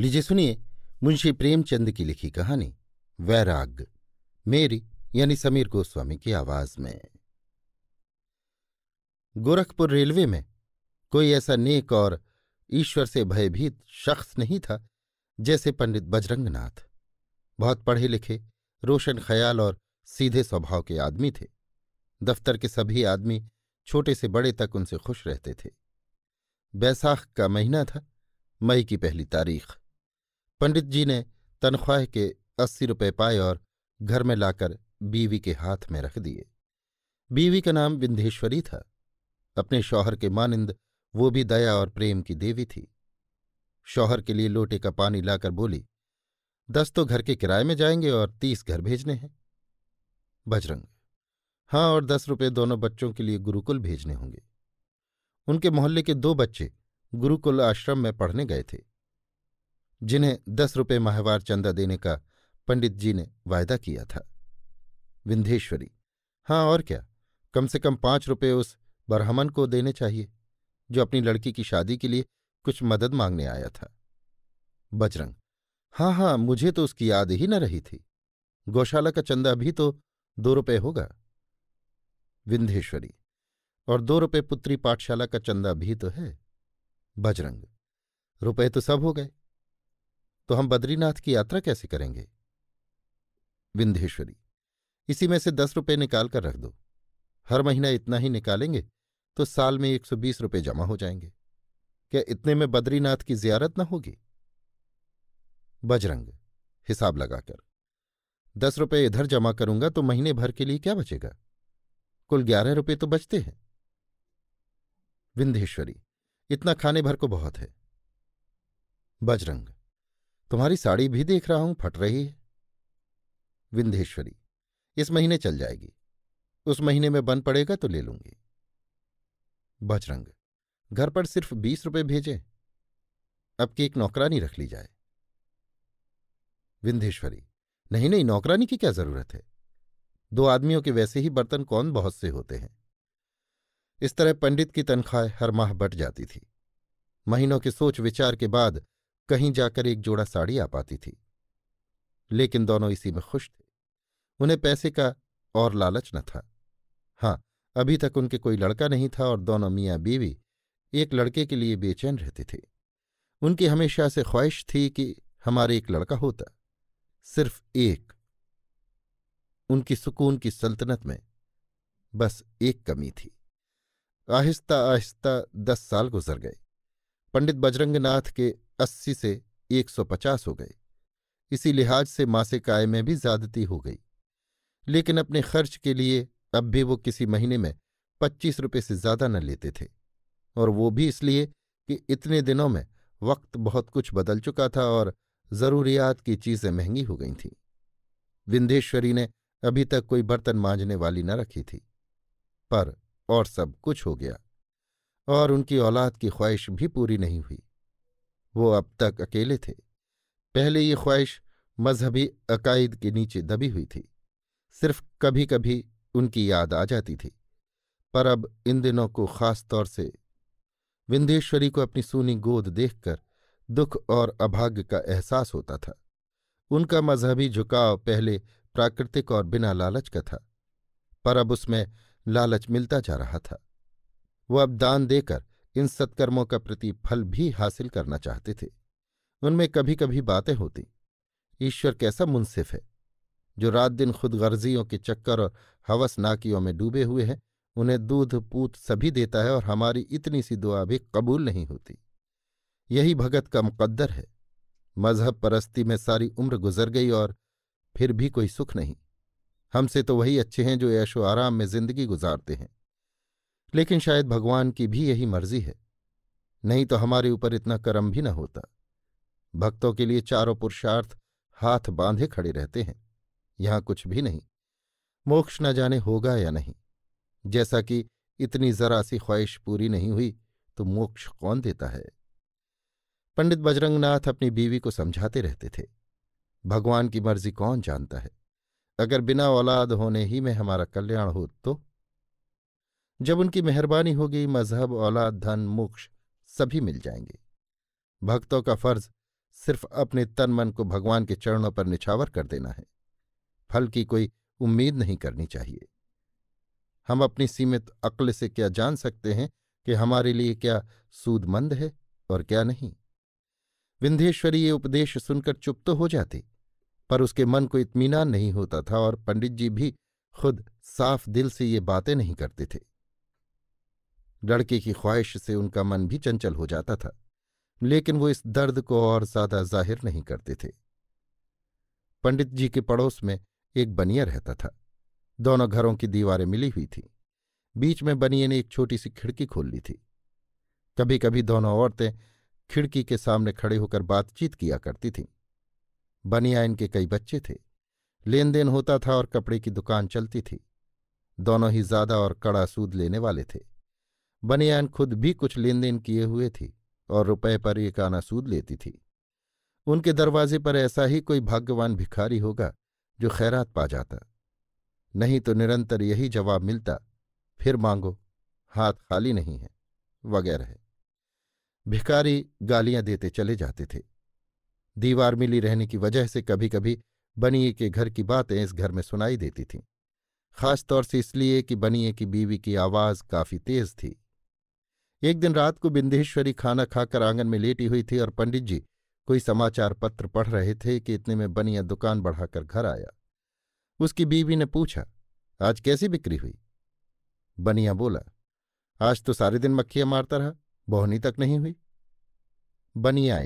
लीजिए सुनिए मुंशी प्रेमचंद की लिखी कहानी वैराग मेरी यानी समीर गोस्वामी की आवाज में गोरखपुर रेलवे में कोई ऐसा नेक और ईश्वर से भयभीत शख्स नहीं था जैसे पंडित बजरंगनाथ बहुत पढ़े लिखे रोशन ख्याल और सीधे स्वभाव के आदमी थे दफ्तर के सभी आदमी छोटे से बड़े तक उनसे खुश रहते थे बैसाख का महीना था मई की पहली तारीख पंडित जी ने तनख्वाह के अस्सी रुपये पाए और घर में लाकर बीवी के हाथ में रख दिए बीवी का नाम विंधेश्वरी था अपने शौहर के मानिंद वो भी दया और प्रेम की देवी थी शौहर के लिए लोटे का पानी लाकर बोली दस तो घर के किराए में जाएंगे और तीस घर भेजने हैं बजरंग हाँ और दस रुपये दोनों बच्चों के लिए गुरुकुल भेजने होंगे उनके मोहल्ले के दो बच्चे गुरुकुल आश्रम में पढ़ने गए थे जिन्हें दस रुपये माहवार चंदा देने का पंडित जी ने वायदा किया था विंधेश्वरी हाँ और क्या कम से कम पांच रुपये उस बरहमन को देने चाहिए जो अपनी लड़की की शादी के लिए कुछ मदद मांगने आया था बजरंग हाँ हाँ मुझे तो उसकी याद ही न रही थी गौशाला का चंदा भी तो दो रुपये होगा विंधेश्वरी और दो रुपये पुत्री पाठशाला का चंदा भी तो है बजरंग रुपये तो सब हो गए तो हम बद्रीनाथ की यात्रा कैसे करेंगे विंधेश्वरी इसी में से दस रुपये निकाल कर रख दो हर महीना इतना ही निकालेंगे तो साल में एक सौ बीस रुपये जमा हो जाएंगे क्या इतने में बद्रीनाथ की जियारत न होगी बजरंग हिसाब लगाकर दस रुपये इधर जमा करूंगा तो महीने भर के लिए क्या बचेगा कुल ग्यारह रुपये तो बचते हैं विंधेश्वरी इतना खाने भर को बहुत है बजरंग तुम्हारी साड़ी भी देख रहा हूं फट रही है विंधेश्वरी इस महीने चल जाएगी उस महीने में बन पड़ेगा तो ले लूंगी बजरंग घर पर सिर्फ बीस रुपए भेजे अब की एक नौकरानी रख ली जाए विंधेश्वरी नहीं नहीं नौकरानी की क्या जरूरत है दो आदमियों के वैसे ही बर्तन कौन बहुत से होते हैं इस तरह पंडित की तनख्वाह हर माह बट जाती थी महीनों के सोच विचार के बाद कहीं जाकर एक जोड़ा साड़ी आ पाती थी लेकिन दोनों इसी में खुश थे उन्हें पैसे का और लालच न था हाँ अभी तक उनके कोई लड़का नहीं था और दोनों मियाँ बीवी एक लड़के के लिए बेचैन रहते थे उनकी हमेशा से ख्वाहिश थी कि हमारे एक लड़का होता सिर्फ एक उनकी सुकून की सल्तनत में बस एक कमी थी आहिस्ता आहिस्ता दस साल गुजर गए पंडित बजरंगनाथ के अस्सी से एक सौ पचास हो गए इसी लिहाज से मासिक आय में भी ज्यादती हो गई लेकिन अपने खर्च के लिए अब भी वो किसी महीने में पच्चीस रुपये से ज्यादा न लेते थे और वो भी इसलिए कि इतने दिनों में वक्त बहुत कुछ बदल चुका था और जरूरियात की चीजें महंगी हो गई थीं विंधेश्वरी ने अभी तक कोई बर्तन मांझने वाली न रखी थी पर और सब कुछ हो गया और उनकी औलाद की ख्वाहिश भी पूरी नहीं हुई वो अब तक अकेले थे पहले ये ख्वाहिश मजहबी अकायद के नीचे दबी हुई थी सिर्फ कभी कभी उनकी याद आ जाती थी पर अब इन दिनों को खास तौर से विंध्येश्वरी को अपनी सूनी गोद देखकर दुख और अभाग्य का एहसास होता था उनका मजहबी झुकाव पहले प्राकृतिक और बिना लालच का था पर अब उसमें लालच मिलता जा रहा था वो अब दान देकर इन सत्कर्मों का प्रतिफल भी हासिल करना चाहते थे उनमें कभी कभी बातें होती ईश्वर कैसा मुनसिफ है जो रात दिन खुद गर्जियों के चक्कर और हवस नाकियों में डूबे हुए हैं उन्हें दूध पूत सभी देता है और हमारी इतनी सी दुआ भी कबूल नहीं होती यही भगत का मुकद्दर है मजहब परस्ती में सारी उम्र गुजर गई और फिर भी कोई सुख नहीं हमसे तो वही अच्छे हैं जो ऐशो आराम में जिंदगी गुजारते हैं लेकिन शायद भगवान की भी यही मर्जी है नहीं तो हमारे ऊपर इतना कर्म भी न होता भक्तों के लिए चारों पुरुषार्थ हाथ बांधे खड़े रहते हैं यहां कुछ भी नहीं मोक्ष न जाने होगा या नहीं जैसा कि इतनी जरा सी ख्वाहिश पूरी नहीं हुई तो मोक्ष कौन देता है पंडित बजरंगनाथ अपनी बीवी को समझाते रहते थे भगवान की मर्जी कौन जानता है अगर बिना औलाद होने ही में हमारा कल्याण हो तो जब उनकी मेहरबानी होगी मजहब औलाद धन मोक्ष सभी मिल जाएंगे भक्तों का फर्ज सिर्फ अपने तन मन को भगवान के चरणों पर निछावर कर देना है फल की कोई उम्मीद नहीं करनी चाहिए हम अपनी सीमित अक्ल से क्या जान सकते हैं कि हमारे लिए क्या सूदमंद है और क्या नहीं विंध्येश्वरी ये उपदेश सुनकर चुप तो हो जाती पर उसके मन को इतमीनान नहीं होता था और पंडित जी भी खुद साफ दिल से ये बातें नहीं करते थे लड़के की ख्वाहिश से उनका मन भी चंचल हो जाता था लेकिन वो इस दर्द को और ज्यादा जाहिर नहीं करते थे पंडित जी के पड़ोस में एक बनिया रहता था दोनों घरों की दीवारें मिली हुई थीं बीच में बनिए ने एक छोटी सी खिड़की खोल ली थी कभी कभी दोनों औरतें खिड़की के सामने खड़े होकर बातचीत किया करती थीं बनिया इनके कई बच्चे थे लेन देन होता था और कपड़े की दुकान चलती थी दोनों ही ज्यादा और कड़ा सूद लेने वाले थे बनियान खुद भी कुछ लेन देन किए हुए थी और रुपए पर एक आना सूद लेती थी उनके दरवाजे पर ऐसा ही कोई भाग्यवान भिखारी होगा जो खैरात पा जाता नहीं तो निरंतर यही जवाब मिलता फिर मांगो हाथ खाली नहीं है वगैरह भिखारी गालियां देते चले जाते थे दीवार मिली रहने की वजह से कभी कभी बनिए के घर की बातें इस घर में सुनाई देती थीं खासतौर से इसलिए कि बनिए की बीवी की आवाज़ काफ़ी तेज़ थी एक दिन रात को बिंदेश्वरी खाना खाकर आंगन में लेटी हुई थी और पंडित जी कोई समाचार पत्र पढ़ रहे थे कि इतने में बनिया दुकान बढ़ाकर घर आया उसकी बीवी ने पूछा आज कैसी बिक्री हुई बनिया बोला आज तो सारे दिन मक्खियां मारता रहा बोहनी तक नहीं हुई बनिया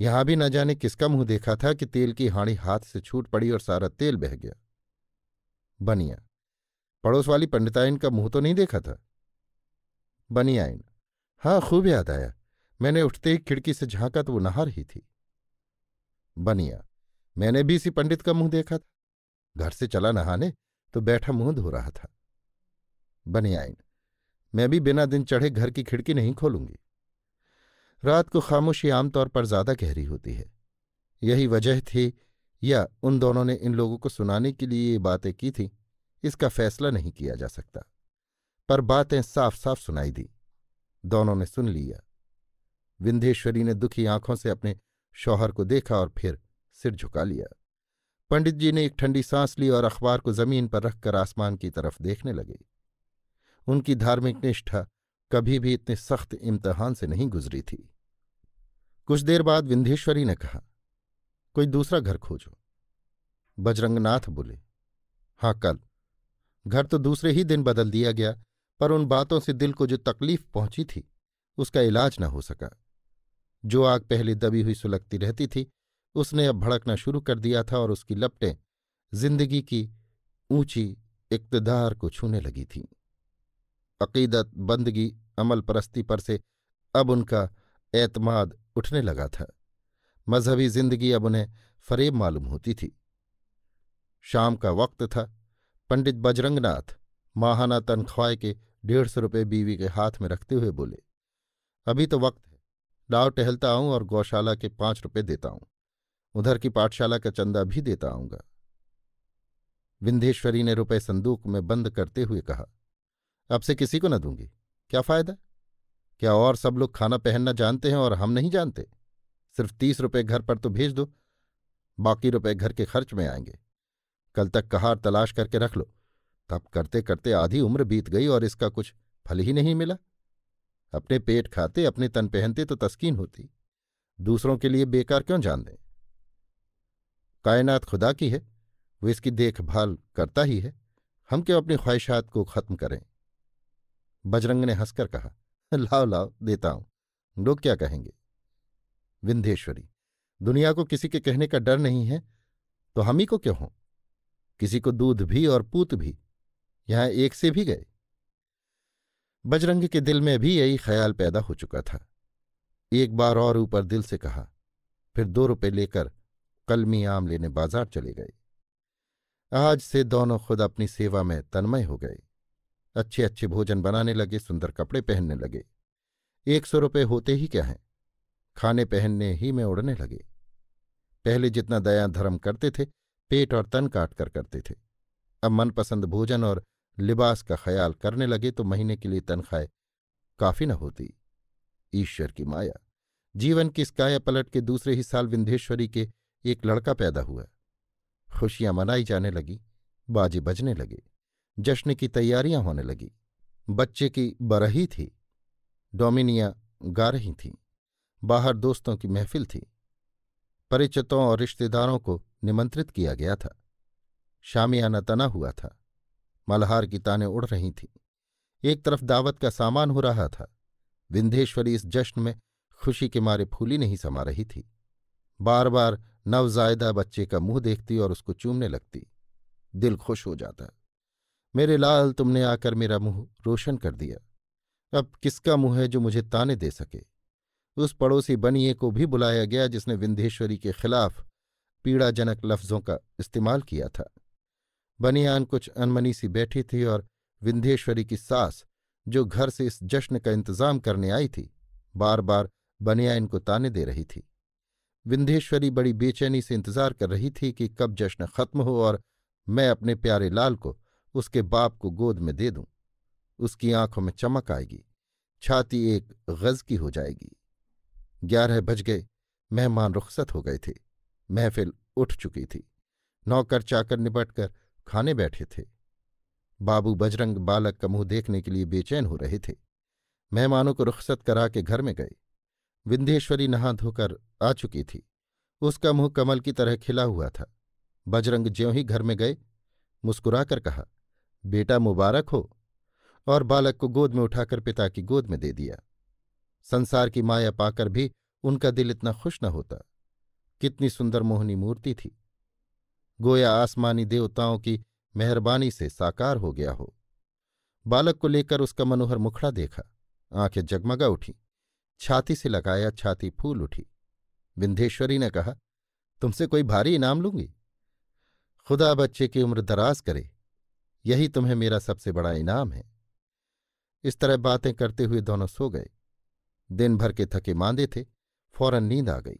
यहां भी न जाने किसका मुंह देखा था कि तेल की हाणी हाथ से छूट पड़ी और सारा तेल बह गया बनिया पड़ोस वाली पंडिताइन का मुंह तो नहीं देखा था आईन हाँ खूब याद आया मैंने उठते ही खिड़की से झांका तो वो नहार ही थी बनिया मैंने भी इसी पंडित का मुंह देखा था घर से चला नहाने तो बैठा मुंह धो रहा था बनियाइन मैं भी बिना दिन चढ़े घर की खिड़की नहीं खोलूंगी रात को खामोशी आमतौर पर ज्यादा गहरी होती है यही वजह थी या उन दोनों ने इन लोगों को सुनाने के लिए ये बातें की थी इसका फैसला नहीं किया जा सकता पर बातें साफ साफ सुनाई दी दोनों ने सुन लिया विंधेश्वरी ने दुखी आंखों से अपने शौहर को देखा और फिर सिर झुका लिया पंडित जी ने एक ठंडी सांस ली और अखबार को जमीन पर रखकर आसमान की तरफ देखने लगे उनकी धार्मिक निष्ठा कभी भी इतने सख्त इम्तहान से नहीं गुजरी थी कुछ देर बाद विंधेश्वरी ने कहा कोई दूसरा घर खोजो बजरंगनाथ बोले हाँ कल घर तो दूसरे ही दिन बदल दिया गया पर उन बातों से दिल को जो तकलीफ पहुंची थी उसका इलाज न हो सका जो आग पहले दबी हुई सुलगती रहती थी उसने अब भड़कना शुरू कर दिया था और उसकी लपटें जिंदगी की ऊंची इकतदार को छूने लगी थी अकीदत बंदगी अमल परस्ती पर से अब उनका एतमाद उठने लगा था मजहबी जिंदगी अब उन्हें फरेब मालूम होती थी शाम का वक्त था पंडित बजरंगनाथ माहाना तनख्वाह के डेढ़ सौ रुपये बीवी के हाथ में रखते हुए बोले अभी तो वक्त है डाव टहलता आऊं और गौशाला के पांच रुपये देता हूं उधर की पाठशाला का चंदा भी देता आऊंगा विंधेश्वरी ने रुपए संदूक में बंद करते हुए कहा अब से किसी को न दूंगी क्या फायदा क्या और सब लोग खाना पहनना जानते हैं और हम नहीं जानते सिर्फ तीस रुपये घर पर तो भेज दो बाकी रुपए घर के खर्च में आएंगे कल तक कहार तलाश करके रख लो तब करते करते आधी उम्र बीत गई और इसका कुछ फल ही नहीं मिला अपने पेट खाते अपने तन पहनते तो तस्कीन होती दूसरों के लिए बेकार क्यों जान दें कायनात खुदा की है वो इसकी देखभाल करता ही है हम क्यों अपनी ख्वाहिशात को ख़त्म करें बजरंग ने हंसकर कहा लाओ लाओ देता हूं लोग क्या कहेंगे विंधेश्वरी दुनिया को किसी के कहने का डर नहीं है तो हम ही को क्यों हो किसी को दूध भी और पूत भी यहां एक से भी गए बजरंग के दिल में भी यही ख्याल पैदा हो चुका था एक बार और ऊपर दिल से कहा फिर दो रुपये लेकर कलमी आम लेने बाजार चले गए आज से दोनों खुद अपनी सेवा में तन्मय हो गए अच्छे अच्छे भोजन बनाने लगे सुंदर कपड़े पहनने लगे एक सौ रुपये होते ही क्या हैं खाने पहनने ही में उड़ने लगे पहले जितना दया धर्म करते थे पेट और तन काट कर करते थे अब मनपसंद भोजन और लिबास का ख्याल करने लगे तो महीने के लिए तनख्वाह काफी न होती ईश्वर की माया जीवन की इस काया पलट के दूसरे ही साल विंधेश्वरी के एक लड़का पैदा हुआ खुशियां मनाई जाने लगी बाजे बजने लगे जश्न की तैयारियां होने लगी बच्चे की बरही थी डोमिनिया गा रही थीं बाहर दोस्तों की महफिल थी परिचितों और रिश्तेदारों को निमंत्रित किया गया था शामियाना तना हुआ था मल्हार की ताने उड़ रही थीं एक तरफ दावत का सामान हो रहा था विंधेश्वरी इस जश्न में खुशी के मारे फूली नहीं समा रही थी बार बार नवजायदा बच्चे का मुंह देखती और उसको चूमने लगती दिल खुश हो जाता मेरे लाल तुमने आकर मेरा मुंह रोशन कर दिया अब किसका मुंह है जो मुझे ताने दे सके उस पड़ोसी बनिए को भी बुलाया गया जिसने विंधेश्वरी के खिलाफ पीड़ाजनक लफ्जों का इस्तेमाल किया था बनियान कुछ अनमनी सी बैठी थी और विंध्येश्वरी की सास जो घर से इस जश्न का इंतजाम करने आई थी बार बार बनियान को ताने दे रही थी विंध्येश्वरी बड़ी बेचैनी से इंतजार कर रही थी कि कब जश्न खत्म हो और मैं अपने प्यारे लाल को उसके बाप को गोद में दे दूं उसकी आंखों में चमक आएगी छाती एक गज की हो जाएगी ग्यारह बज गए मेहमान रुखसत हो गए थे महफिल उठ चुकी थी नौकर चाकर निपटकर कर खाने बैठे थे बाबू बजरंग बालक का मुंह देखने के लिए बेचैन हो रहे थे मेहमानों को रुखसत करा के घर में गए विंध्येश्वरी नहा धोकर आ चुकी थी उसका मुंह कमल की तरह खिला हुआ था बजरंग ज्यों ही घर में गए मुस्कुराकर कहा बेटा मुबारक हो और बालक को गोद में उठाकर पिता की गोद में दे दिया संसार की माया पाकर भी उनका दिल इतना खुश न होता कितनी सुंदर मोहनी मूर्ति थी गोया आसमानी देवताओं की मेहरबानी से साकार हो गया हो बालक को लेकर उसका मनोहर मुखड़ा देखा आंखें जगमगा उठी छाती से लगाया छाती फूल उठी विंधेश्वरी ने कहा तुमसे कोई भारी इनाम लूंगी खुदा बच्चे की उम्र दराज करे यही तुम्हें मेरा सबसे बड़ा इनाम है इस तरह बातें करते हुए दोनों सो गए दिन भर के थके मांदे थे फौरन नींद आ गई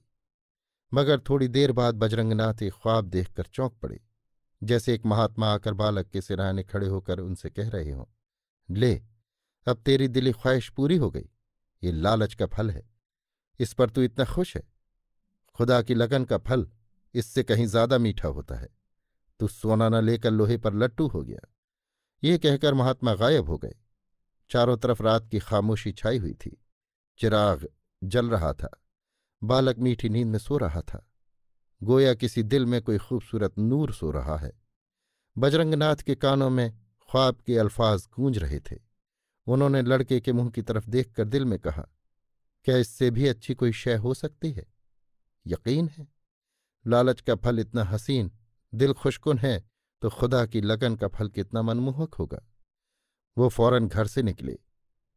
मगर थोड़ी देर बाद बजरंगनाथ एक ख्वाब देखकर चौंक पड़े जैसे एक महात्मा आकर बालक के सिराने खड़े होकर उनसे कह रहे हों ले अब तेरी दिली ख्वाहिश पूरी हो गई ये लालच का फल है इस पर तू इतना खुश है खुदा की लगन का फल इससे कहीं ज्यादा मीठा होता है तू सोना न लेकर लोहे पर लट्टू हो गया ये कहकर महात्मा गायब हो गए चारों तरफ रात की खामोशी छाई हुई थी चिराग जल रहा था बालक मीठी नींद में सो रहा था गोया किसी दिल में कोई खूबसूरत नूर सो रहा है बजरंगनाथ के कानों में ख्वाब के अल्फाज गूंज रहे थे उन्होंने लड़के के मुंह की तरफ देखकर दिल में कहा क्या इससे भी अच्छी कोई शय हो सकती है यकीन है लालच का फल इतना हसीन दिल खुशकुन है तो खुदा की लगन का फल कितना मनमोहक होगा वो फौरन घर से निकले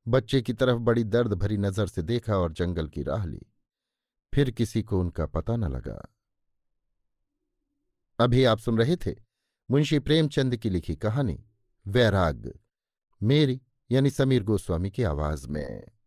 बच्चे की तरफ बड़ी दर्द भरी नज़र से देखा और जंगल की राह ली फिर किसी को उनका पता न लगा अभी आप सुन रहे थे मुंशी प्रेमचंद की लिखी कहानी वैराग मेरी यानी समीर गोस्वामी की आवाज में